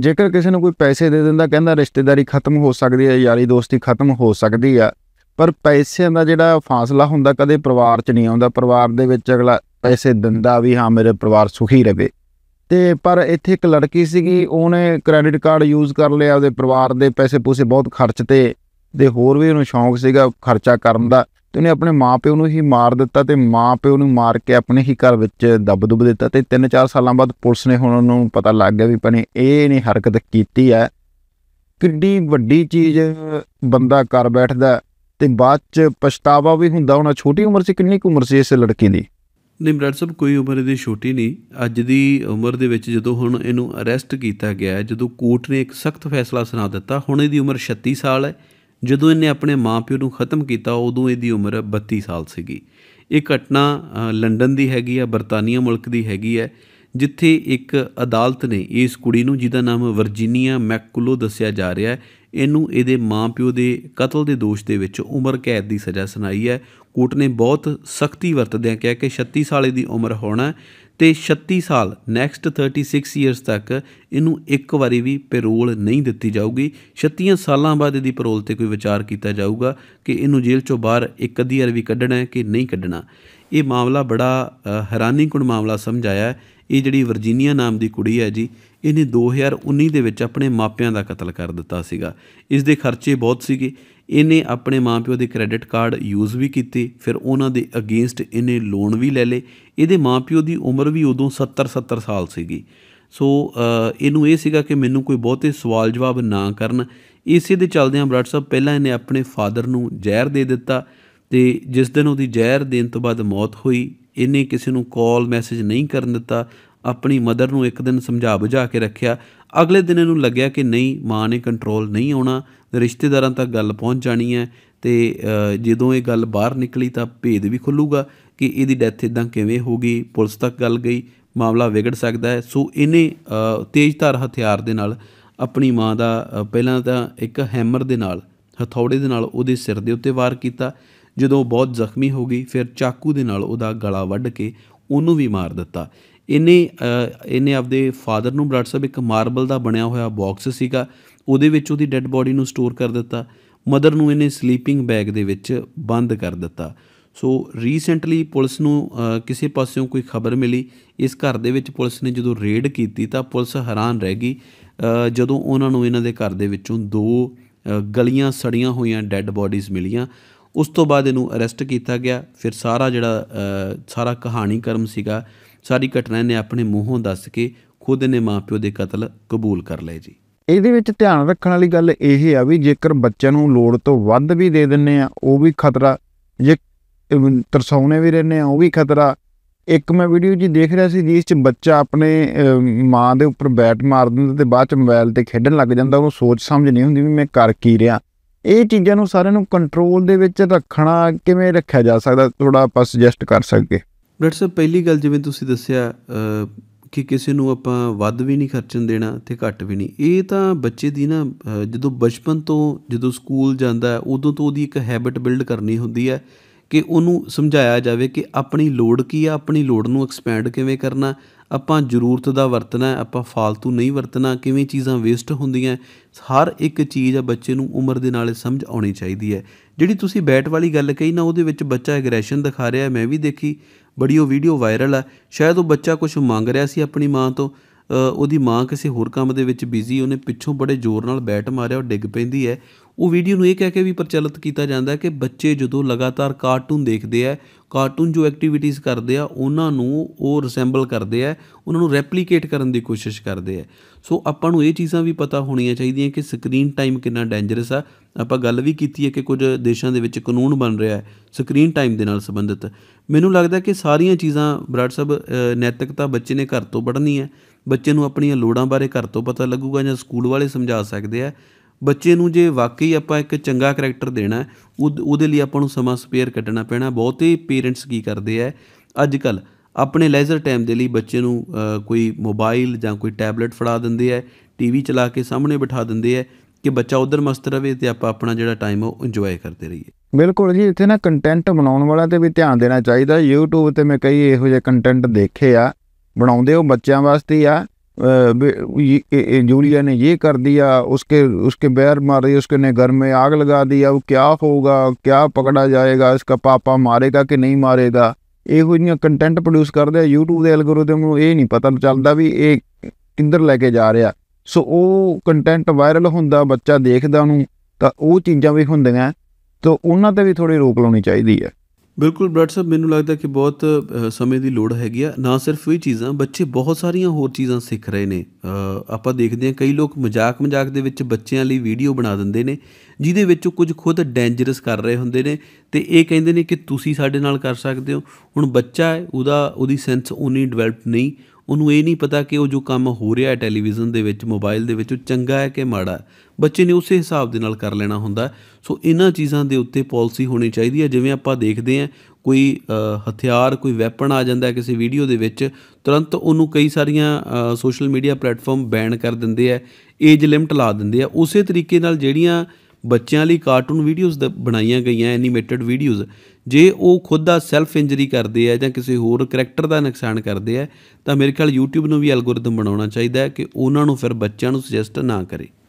ਜੇਕਰ ਕਿਸੇ ਨੂੰ ਕੋਈ ਪੈਸੇ ਦੇ ਦਿੰਦਾ ਕਹਿੰਦਾ ਰਿਸ਼ਤੇਦਾਰੀ ਖਤਮ ਹੋ ਸਕਦੀ ਹੈ ਯਾਰੀ ਦੋਸਤੀ ਖਤਮ ਹੋ ਸਕਦੀ ਆ ਪਰ ਪੈਸਿਆਂ ਦਾ ਜਿਹੜਾ ਫਾਸਲਾ ਹੁੰਦਾ ਕਦੇ ਪਰਿਵਾਰ 'ਚ ਨਹੀਂ ਆਉਂਦਾ ਪਰਿਵਾਰ ਦੇ ਵਿੱਚ ਅਗਲਾ ਪੈਸੇ ਦਿੰਦਾ ਵੀ ਹਾਂ ਮੇਰੇ ਪਰਿਵਾਰ ਸੁਖੀ ਰਹੇ ਤੇ ਪਰ ਇੱਥੇ ਇੱਕ ਲੜਕੀ ਸੀਗੀ ਉਹਨੇ ਕ੍ਰੈਡਿਟ ਕਾਰਡ ਯੂਜ਼ ਕਰ ਲਿਆ ਉਹਦੇ ਪਰਿਵਾਰ ਦੇ ਪੈਸੇ ਪੂਸੇ ਬਹੁਤ ਖਰਚ ਤੇ ਦੇ ਹੋਰ ਵੀ ਉਹਨੂੰ ਸ਼ੌਂਕ ਸੀਗਾ ਖਰਚਾ ਕਰਨ ਦਾ ਤੇ ਉਹਨੇ ਆਪਣੇ ਮਾਪਿਓ ਨੂੰ ਹੀ ਮਾਰ ਦਿੱਤਾ ਤੇ ਮਾਪਿਓ ਨੂੰ ਮਾਰ ਕੇ ਆਪਣੇ ਹੀ ਘਰ ਵਿੱਚ ਦੱਬ ਦੁੱਬ ਦਿੱਤਾ ਤੇ 3-4 ਸਾਲਾਂ ਬਾਅਦ ਪੁਲਿਸ ਨੇ ਹੁਣ ਉਹਨੂੰ ਪਤਾ ਲੱਗ ਗਿਆ ਵੀ ਪਨੇ ਇਹ ਨੇ ਹਰਕਤ ਕੀਤੀ ਹੈ ਕਿੰਨੀ ਵੱਡੀ ਚੀਜ਼ ਬੰਦਾ ਕਰ ਬੈਠਦਾ ਤੇ ਬਾਅਦ ਚ ਪਛਤਾਵਾ ਵੀ ਹੁੰਦਾ ਹੋਣਾ ਛੋਟੀ ਉਮਰ ਸੀ ਕਿੰਨੀ ਕੁ ਉਮਰ ਸੀ ਇਸ ਲੜਕੀ ਦੀ ਨਹੀਂ ਬ੍ਰਦਰ ਸਾਹਿਬ ਕੋਈ ਉਮਰ ਇਹਦੀ ਛੋਟੀ ਨਹੀਂ ਅੱਜ ਦੀ ਉਮਰ ਦੇ ਵਿੱਚ ਜਦੋਂ ਹੁਣ ਇਹਨੂੰ ਅਰੈਸਟ ਕੀਤਾ ਗਿਆ ਜਦੋਂ ਕੋਰਟ ਨੇ ਇੱਕ ਸਖਤ ਫੈਸਲਾ ਸੁਣਾ ਦਿੱਤਾ ਹੁਣ ਇਹਦੀ ਉਮਰ 36 ਸਾਲ ਹੈ ਜਦੋਂ ਇਹਨੇ ਆਪਣੇ ਮਾਪਿਓ ਨੂੰ ਖਤਮ ਕੀਤਾ ਉਦੋਂ ਇਹਦੀ ਉਮਰ 32 ਸਾਲ ਸੀਗੀ ਇਹ ਘਟਨਾ ਲੰਡਨ ਦੀ ਹੈਗੀ ਆ ਬਰਤਾਨੀਆ ਮੁਲਕ ਦੀ ਹੈਗੀ ਹੈ ਜਿੱਥੇ ਇੱਕ ਅਦਾਲਤ ਨੇ ਇਸ ਕੁੜੀ ਨੂੰ ਜਿਹਦਾ ਨਾਮ ਵਰਜੀਨੀਆ ਮੈਕਕੁਲੋ ਦੱਸਿਆ ਜਾ ਰਿਹਾ ਹੈ ਇਹਨੂੰ ਇਹਦੇ ਮਾਪਿਓ ਦੇ ਕਤਲ ਦੇ ਦੋਸ਼ ਦੇ ਵਿੱਚ ਉਮਰ ਕੈਦ ਦੀ ਸਜ਼ਾ ਸੁਣਾਈ ਹੈ ਕੋਰਟ ਨੇ ਬਹੁਤ ਸਖਤੀ ਵਰਤਦਿਆਂ ਕਿਹਾ ਕਿ 36 ਸਾਲੇ ਦੀ ਉਮਰ ਹੋਣਾ ਤੇ 36 ਸਾਲ ਨੈਕਸਟ 36 ਇਅਰਸ ਤੱਕ ਇਹਨੂੰ ਇੱਕ ਵਾਰੀ ਵੀ ਪੈਰੋਲ ਨਹੀਂ ਦਿੱਤੀ ਜਾਊਗੀ 36 ਸਾਲਾਂ ਬਾਅਦ ਇਹਦੀ ਪੈਰੋਲ ਤੇ ਕੋਈ ਵਿਚਾਰ ਕੀਤਾ ਜਾਊਗਾ ਕਿ ਇਹਨੂੰ ਜੇਲ੍ਹ ਚੋਂ ਬਾਹਰ ਇੱਕ ਅੱਧੀ ਵਾਰ ਵੀ ਕੱਢਣਾ ਹੈ ਕਿ ਨਹੀਂ ਕੱਢਣਾ ਇਹ ਮਾਮਲਾ ਬੜਾ ਹੈਰਾਨੀਕੁਣ ਮਾਮਲਾ ਸਮਝਾਇਆ ਇਹ ਜਿਹੜੀ ਵਰਜੀਨੀਆ ਨਾਮ ਦੀ ਕੁੜੀ ਹੈ ਜੀ ਇਹਨੇ 2019 ਦੇ ਵਿੱਚ ਆਪਣੇ ਮਾਪਿਆਂ ਦਾ ਕਤਲ ਕਰ ਦਿੱਤਾ ਸੀਗਾ ਇਸ ਦੇ ਖਰਚੇ ਬਹੁਤ ਸੀਗੇ ਇਹਨੇ ਆਪਣੇ ਮਾਪਿਓ ਦੇ ਕ੍ਰੈਡਿਟ ਕਾਰਡ ਯੂਜ਼ ਵੀ ਕੀਤੇ ਫਿਰ ਉਹਨਾਂ ਦੇ ਅਗੇਂਸਟ ਇਹਨੇ ਲੋਨ ਵੀ ਲੈ ਲਏ ਇਹਦੇ ਮਾਪਿਓ ਦੀ ਉਮਰ ਵੀ ਉਦੋਂ 70 70 ਸਾਲ ਸੀਗੀ ਸੋ ਇਹਨੂੰ ਇਹ ਸੀਗਾ ਕਿ ਮੈਨੂੰ ਕੋਈ ਬਹੁਤੇ ਸਵਾਲ ਜਵਾਬ ਨਾ ਕਰਨ ਇਸੇ ਦੇ ਚੱਲਦਿਆਂ ਬਰਾੜ ਸਾਹਿਬ ਪਹਿਲਾਂ ਇਹਨੇ ਆਪਣੇ ਫਾਦਰ ਨੂੰ ਜ਼ਹਿਰ ਦੇ ਦਿੱਤਾ ਤੇ ਜਿਸ ਦਿਨ ਉਹਦੀ ਜ਼ਹਿਰ ਦੇਣ ਤੋਂ ਬਾਅਦ ਮੌਤ ਹੋਈ ਇਹਨੇ ਕਿਸੇ ਨੂੰ ਕਾਲ ਮੈਸੇਜ ਨਹੀਂ ਕਰਨ ਦਿੱਤਾ ਆਪਣੀ ਮਦਰ ਨੂੰ ਇੱਕ ਦਿਨ ਸਮਝਾ ਬੁਝਾ ਕੇ ਰੱਖਿਆ ਅਗਲੇ ਦਿਨ ਇਹਨੂੰ ਲੱਗਿਆ ਕਿ ਨਹੀਂ ਮਾਂ ਨੇ ਕੰਟਰੋਲ ਨਹੀਂ ਆਉਣਾ ਰਿਸ਼ਤੇਦਾਰਾਂ ਤੱਕ ਗੱਲ ਪਹੁੰਚ ਜਾਣੀ ਹੈ ਤੇ ਜਦੋਂ ਇਹ ਗੱਲ ਬਾਹਰ ਨਿਕਲੀ ਤਾਂ ਭੇਦ ਵੀ ਖੁੱਲੂਗਾ ਕਿ ਇਹਦੀ ਡੈਥ ਇਦਾਂ ਕਿਵੇਂ ਹੋ ਗਈ ਪੁਲਿਸ ਤੱਕ ਗੱਲ ਗਈ ਮਾਮਲਾ ਵਿਗੜ ਸਕਦਾ ਹੈ ਸੋ ਇਹਨੇ ਤੇਜ਼ਧਾਰ ਹਥਿਆਰ ਦੇ ਨਾਲ ਆਪਣੀ ਮਾਂ ਦਾ ਪਹਿਲਾਂ ਤਾਂ ਇੱਕ ਹੈਮਰ ਦੇ ਨਾਲ ਹਥੌੜੇ ਦੇ ਨਾਲ ਉਹਦੇ ਸਿਰ ਦੇ ਉੱਤੇ ਵਾਰ ਕੀਤਾ ਜਦੋਂ ਬਹੁਤ ਜ਼ਖਮੀ ਹੋ ਗਈ ਫਿਰ ਚਾਕੂ ਦੇ ਨਾਲ ਉਹਦਾ ਗਲਾ ਵੱਢ ਕੇ ਉਹਨੂੰ ਵੀ ਮਾਰ ਦਿੱਤਾ ਇਹਨੇ ਇਹਨੇ ਆਪਦੇ ਫਾਦਰ ਨੂੰ ਬਲੱਡ ਸਾਹਿਬ ਇੱਕ ਮਾਰਬਲ ਦਾ ਬਣਿਆ ਹੋਇਆ ਬਾਕਸ ਸੀਗਾ ਉਹਦੇ ਵਿੱਚ ਉਹਦੀ ਡੈੱਡ ਬਾਡੀ ਨੂੰ ਸਟੋਰ ਕਰ ਦਿੱਤਾ ਮਦਰ ਨੂੰ ਇਹਨੇ ਸਲੀਪਿੰਗ ਬੈਗ ਦੇ ਵਿੱਚ ਬੰਦ ਕਰ ਦਿੱਤਾ ਸੋ ਰੀਸੈਂਟਲੀ ਪੁਲਿਸ ਨੂੰ ਕਿਸੇ ਪਾਸਿਓਂ ਕੋਈ ਖਬਰ ਮਿਲੀ ਇਸ ਘਰ ਦੇ ਵਿੱਚ ਪੁਲਿਸ ਨੇ ਜਦੋਂ ਰੇਡ ਕੀਤੀ ਤਾਂ ਪੁਲਿਸ ਹੈਰਾਨ ਰਹਿ ਗਈ ਜਦੋਂ ਉਹਨਾਂ ਨੂੰ ਇਹਨਾਂ ਦੇ ਘਰ ਦੇ ਵਿੱਚੋਂ ਦੋ ਗਲੀਆਂ ਸੜੀਆਂ ਹੋਈਆਂ ਡੈੱਡ ਬਾਡੀਜ਼ ਮਿਲੀਆਂ ਉਸ ਤੋਂ ਬਾਅਦ ਇਹਨੂੰ ਅਰੈਸਟ ਕੀਤਾ ਗਿਆ ਫਿਰ ਸਾਰਾ ਜਿਹੜਾ ਸਾਰਾ ਕਹਾਣੀ ਕਰਮ ਸੀਗਾ ਸਾਰੀ ਘਟਨਾ ਇਹਨੇ ਆਪਣੇ ਮੂੰਹੋਂ ਦੱਸ ਕੇ ਖੁਦ ਨੇ ਮਾਪਿਓ ਦੇ ਕਤਲ ਕਬੂਲ ਕਰ ਲਏ ਜੀ ਇਹਦੇ ਵਿੱਚ ਧਿਆਨ ਰੱਖਣ ਵਾਲੀ ਗੱਲ ਇਹ ਹੈ ਵੀ ਜੇਕਰ ਬੱਚਿਆਂ ਨੂੰ ਲੋੜ ਤੋਂ ਵੱਧ ਵੀ ਦੇ ਦਿੰਨੇ ਆ ਉਹ ਵੀ ਖਤਰਾ ਜੇ ਤਰਸਾਉਨੇ ਵੀ ਰਹਿੰਨੇ ਆ ਉਹ ਵੀ ਖਤਰਾ ਇੱਕ ਮੈਂ ਵੀਡੀਓ ਜੀ ਦੇਖ ਰਿਹਾ ਸੀ ਜਿਸ ਚ ਬੱਚਾ ਆਪਣੇ ਮਾਂ ਦੇ ਉੱਪਰ ਬੈਟ ਮਾਰ ਦਿੰਦਾ ਤੇ ਬਾਅਦ ਚ ਮੋਬਾਈਲ ਤੇ ਖੇਡਣ ਲੱਗ ਜਾਂਦਾ ਉਹਨੂੰ ਸੋਚ ਸਮਝ ਨਹੀਂ ਹੁੰਦੀ ਵੀ ਮੈਂ ਕਰ ਕੀ ਰਿਹਾ ਇਹ ਚੀਜ਼ਾਂ ਨੂੰ ਸਾਰਿਆਂ ਨੂੰ ਕੰਟਰੋਲ ਦੇ ਵਿੱਚ ਰੱਖਣਾ ਕਿਵੇਂ ਰੱਖਿਆ ਜਾ ਸਕਦਾ ਥੋੜਾ ਆਪਾਂ ਸੁਜੈਸਟ ਕਰ ਸਕਦੇ ਡਾਕਟਰ ਪਹਿਲੀ ਗੱਲ ਜਿਵੇਂ ਤੁਸੀਂ ਦੱਸਿਆ ਕਿ ਕਿਸੇ ਨੂੰ ਆਪਾਂ ਵੱਧ ਵੀ ਨਹੀਂ ਖਰਚਣ ਦੇਣਾ ਤੇ ਘੱਟ ਵੀ ਨਹੀਂ ਇਹ ਤਾਂ ਬੱਚੇ ਦੀ ਨਾ ਜਦੋਂ ਬਚਪਨ ਤੋਂ ਜਦੋਂ ਸਕੂਲ ਜਾਂਦਾ ਉਦੋਂ ਤੋਂ ਉਹਦੀ ਇੱਕ ਹੈਬਿਟ ਬਿਲਡ ਕਰਨੀ ਹੁੰਦੀ ਹੈ ਕਿ ਉਹਨੂੰ ਸਮਝਾਇਆ ਜਾਵੇ ਕਿ ਆਪਣੀ ਲੋੜ ਕੀ ਆ ਆਪਣੀ ਲੋੜ ਨੂੰ ਐਕਸਪੈਂਡ ਕਿਵੇਂ ਕਰਨਾ ਆਪਾਂ ਜ਼ਰੂਰਤ ਦਾ ਵਰਤਣਾ ਆਪਾਂ ਫालतू ਨਹੀਂ ਵਰਤਣਾ ਕਿਵੇਂ ਚੀਜ਼ਾਂ ਵੇਸਟ ਹੁੰਦੀਆਂ ਹਰ ਇੱਕ ਚੀਜ਼ ਆ ਬੱਚੇ ਨੂੰ ਉਮਰ ਦੇ ਨਾਲੇ ਸਮਝ ਆਉਣੀ ਚਾਹੀਦੀ ਹੈ ਜਿਹੜੀ ਤੁਸੀਂ ਬੈਟ ਵਾਲੀ ਗੱਲ ਕਹੀ ਨਾ ਉਹਦੇ ਵਿੱਚ ਬੱਚਾ ਐਗਰੈਸ਼ਨ ਦਿਖਾ ਰਿਹਾ ਮੈਂ ਵੀ ਦੇਖੀ ਬੜੀ ਉਹ ਵੀਡੀਓ ਵਾਇਰਲ ਆ ਸ਼ਾਇਦ ਉਹ ਬੱਚਾ ਕੁਝ ਮੰਗ ਰਿਹਾ ਸੀ ਆਪਣੀ ਮਾਂ ਤੋਂ ਉਹਦੀ ਮਾਂ ਕਿਸੇ ਹੋਰ ਕੰਮ ਦੇ ਵਿੱਚ ਬਿਜ਼ੀ ਉਹਨੇ ਪਿੱਛੋਂ ਬੜੇ ਜ਼ੋਰ ਨਾਲ ਬੈਟ ਮਾਰਿਆ ਉਹ ਡਿੱਗ ਪੈਂਦੀ ਹੈ ਉਹ ਵੀਡੀਓ ਨੂੰ ਇਹ ਕਹਿ ਕੇ ਵੀ ਪ੍ਰਚਲਿਤ ਕੀਤਾ ਜਾਂਦਾ ਹੈ ਕਿ ਬੱਚੇ ਜਦੋਂ ਲਗਾਤਾਰ ਕਾਰਟੂਨ ਦੇਖਦੇ ਆ ਕਾਰਟੂਨ ਜੋ ਐਕਟੀਵਿਟੀਜ਼ ਕਰਦੇ ਆ ਉਹਨਾਂ ਨੂੰ ਉਹ ਰਿਸੈਂਬਲ ਕਰਦੇ ਆ ਉਹਨਾਂ ਨੂੰ ਰੈਪਲੀਕੇਟ ਕਰਨ ਦੀ ਕੋਸ਼ਿਸ਼ ਕਰਦੇ ਆ ਸੋ ਆਪਾਂ ਨੂੰ ਇਹ ਚੀਜ਼ਾਂ ਵੀ ਪਤਾ ਹੋਣੀਆਂ ਚਾਹੀਦੀਆਂ ਕਿ ਸਕਰੀਨ ਟਾਈਮ ਕਿੰਨਾ ਡੇਂਜਰਸ ਆ ਆਪਾਂ ਗੱਲ ਵੀ ਕੀਤੀ ਹੈ ਕਿ ਕੁਝ ਦੇਸ਼ਾਂ ਦੇ ਵਿੱਚ ਕਾਨੂੰਨ ਬਣ ਰਿਹਾ ਹੈ ਸਕਰੀਨ ਟਾਈਮ ਦੇ ਨਾਲ ਸੰਬੰਧਿਤ ਮੈਨੂੰ ਲੱਗਦਾ ਕਿ ਸਾਰੀਆਂ ਚੀਜ਼ਾਂ ਬਰਾੜ ਸਾਹਿਬ ਨੈਤਿਕਤਾ ਬੱਚੇ ਨੇ ਘਰ ਤੋਂ ਪੜ੍ਹਨੀ ਹੈ ਬੱਚੇ ਨੂੰ ਆਪਣੀਆਂ ਲੋੜਾਂ ਬਾਰੇ ਘਰ ਤੋਂ ਪਤਾ ਲੱਗੂਗਾ ਜਾਂ ਸਕੂਲ ਵਾਲੇ ਸਮਝਾ ਸਕਦੇ ਆ ਬੱਚੇ ਨੂੰ ਜੇ ਵਾਕਈ ਆਪਾਂ ਇੱਕ ਚੰਗਾ ਕੈਰੈਕਟਰ ਦੇਣਾ ਉਹਦੇ ਲਈ ਆਪਾਂ ਨੂੰ ਸਮਾਂ ਸਪੇਅਰ ਕੱਢਣਾ ਪੈਣਾ ਬਹੁਤੇ ਪੇਰੈਂਟਸ ਕੀ ਕਰਦੇ ਆ ਅੱਜ ਕੱਲ ਆਪਣੇ ਲੈਜ਼ਰ ਟਾਈਮ ਦੇ ਲਈ ਬੱਚੇ ਨੂੰ ਕੋਈ ਮੋਬਾਈਲ ਜਾਂ ਕੋਈ ਟੈਬਲੇਟ ਫੜਾ ਦਿੰਦੇ ਆ ਟੀਵੀ ਚਲਾ ਕੇ ਸਾਹਮਣੇ ਬਿਠਾ ਦਿੰਦੇ ਆ ਕਿ ਬੱਚਾ ਉਧਰ ਮਸਤ ਰਵੇ ਤੇ ਆਪਾਂ ਆਪਣਾ ਜਿਹੜਾ ਟਾਈਮ ਉਹ ਇੰਜੋਏ ਕਰਦੇ ਰਹੀਏ ਬਿਲਕੁਲ ਜੀ ਇੱਥੇ ਨਾ ਕੰਟੈਂਟ ਬਣਾਉਣ ਵਾਲਾ ਤੇ ਵੀ ਧਿਆਨ ਦੇਣਾ ਚਾਹੀਦਾ YouTube ਤੇ ਮੈਂ ਕਈ ਇਹੋ ਜਿਹੇ ਕੰਟੈਂਟ ਦੇਖੇ ਆ ਬਣਾਉਂਦੇ ਹੋ ਬੱਚਿਆਂ ਵਾਸਤੇ ਆ जूलिया ਨੇ ਇਹ ਕਰ ਦਿਆ ਉਸਕੇ ਉਸਕੇ बैर मारी ਉਸਕੇ ਨੇ ਘਰ में ਆਗ ਲਗਾ ਦਿਆ ਉਹ क्या होगा क्या ਪਕੜਾ ਜਾਏਗਾ ਇਸਕਾ ਪਾਪਾ ਮਾਰੇਗਾ ਕਿ ਨਹੀਂ ਮਾਰੇਗਾ ਇਹੋ ਜਿਹੀਆਂ ਕੰਟੈਂਟ ਪ੍ਰੋਡਿਊਸ ਕਰਦੇ ਆ YouTube ਦੇ ਐਲਗੋਰਿਦਮ ਨੂੰ ਇਹ ਨਹੀਂ ਪਤਾ ਚੱਲਦਾ ਵੀ ਇਹ ਕਿੰਦਰ ਲੈ ਕੇ ਜਾ ਰਿਹਾ ਸੋ ਉਹ ਕੰਟੈਂਟ ਵਾਇਰਲ ਹੁੰਦਾ ਬੱਚਾ ਦੇਖਦਾ ਉਹਨੂੰ ਤਾਂ ਉਹ ਚੀਜ਼ਾਂ ਵੀ ਹੁੰਦੀਆਂ ਤਾਂ ਉਹਨਾਂ ਤੇ ਵੀ ਥੋੜੀ ਰੋਕ ਲਾਉਣੀ ਚਾਹੀਦੀ ਹੈ ਬਿਲਕੁਲ ਬ੍ਰੈਡ ਸਾਹਿਬ ਮੈਨੂੰ ਲੱਗਦਾ ਕਿ ਬਹੁਤ ਸਮੇਂ ਦੀ ਲੋੜ ਹੈਗੀ ਆ ਨਾ ਸਿਰਫ ਇਹ ਚੀਜ਼ਾਂ ਬੱਚੇ ਬਹੁਤ ਸਾਰੀਆਂ ਹੋਰ ਚੀਜ਼ਾਂ ਸਿੱਖ ਰਹੇ ਨੇ ਆਪਾਂ ਦੇਖਦੇ ਹਾਂ ਕਈ ਲੋਕ ਮਜ਼ਾਕ ਮਜ਼ਾਕ ਦੇ ਵਿੱਚ ਬੱਚਿਆਂ ਲਈ ਵੀਡੀਓ ਬਣਾ ਦਿੰਦੇ ਨੇ ਜਿਹਦੇ ਵਿੱਚ ਕੁਝ ਖੁਦ ਡੇਂਜਰਸ ਕਰ ਰਹੇ ਹੁੰਦੇ ਨੇ ਤੇ ਇਹ ਕਹਿੰਦੇ ਨੇ ਕਿ ਤੁਸੀਂ ਸਾਡੇ ਨਾਲ ਕਰ ਸਕਦੇ ਹੋ ਹੁਣ ਬੱਚਾ ਹੈ ਉਹਦਾ ਉਹਦੀ ਸੈਂਸ ਉਨੀ ਡਿਵੈਲਪ ਨਹੀਂ ਉਹਨੂੰ ਇਹ ਨਹੀਂ ਪਤਾ ਕਿ ਉਹ ਜੋ ਕੰਮ ਹੋ ਰਿਹਾ ਹੈ ਟੈਲੀਵਿਜ਼ਨ ਦੇ ਵਿੱਚ ਮੋਬਾਈਲ ਦੇ ਵਿੱਚ ਉਹ ਚੰਗਾ ਹੈ ਕਿ ਮਾੜਾ ਬੱਚੇ ਨੇ ਉਸੇ ਹਿਸਾਬ ਦੇ ਨਾਲ ਕਰ ਲੈਣਾ ਹੁੰਦਾ ਸੋ ਇਹਨਾਂ ਚੀਜ਼ਾਂ ਦੇ ਉੱਤੇ ਪਾਲਿਸੀ ਹੋਣੀ ਚਾਹੀਦੀ ਹੈ ਜਿਵੇਂ ਆਪਾਂ ਦੇਖਦੇ ਹਾਂ ਕੋਈ ਹਥਿਆਰ ਕੋਈ ਵੈਪਨ ਆ ਜਾਂਦਾ ਹੈ ਕਿਸੇ ਵੀਡੀਓ ਦੇ ਵਿੱਚ ਤੁਰੰਤ ਉਹਨੂੰ ਕਈ ਸਾਰੀਆਂ ਸੋਸ਼ਲ ਮੀਡੀਆ ਪਲੇਟਫਾਰਮ ਬੈਨ ਕਰ ਦਿੰਦੇ ਆ ਏਜ ਲਿਮਟ ਲਾ ਦਿੰਦੇ ਆ ਉਸੇ ਤਰੀਕੇ ਨਾਲ ਜਿਹੜੀਆਂ ਬੱਚਿਆਂ ਲਈ ਕਾਰਟੂਨ ਵੀਡੀਓਜ਼ ਬਣਾਈਆਂ ਗਈਆਂ ਐਨੀਮੇਟਿਡ ਵੀਡੀਓਜ਼ ਜੇ ਉਹ ਖੁਦ ਦਾ ਸੈਲਫ ਇੰਜਰੀ ਕਰਦੇ ਆ ਜਾਂ ਕਿਸੇ ਹੋਰ ਕੈਰੈਕਟਰ ਦਾ ਨੁਕਸਾਨ ਕਰਦੇ ਆ ਤਾਂ ਮੇਰੇ ਖਿਆਲ YouTube ਨੂੰ ਵੀ ਐਲਗੋਰਿਦਮ ਬਣਾਉਣਾ ਚਾਹੀਦਾ ਹੈ ਕਿ ਉਹਨਾਂ ਨੂੰ ਫਿਰ ਬੱਚਿਆਂ ਨੂੰ ਸੁਜੈਸਟ ਨਾ ਕਰੇ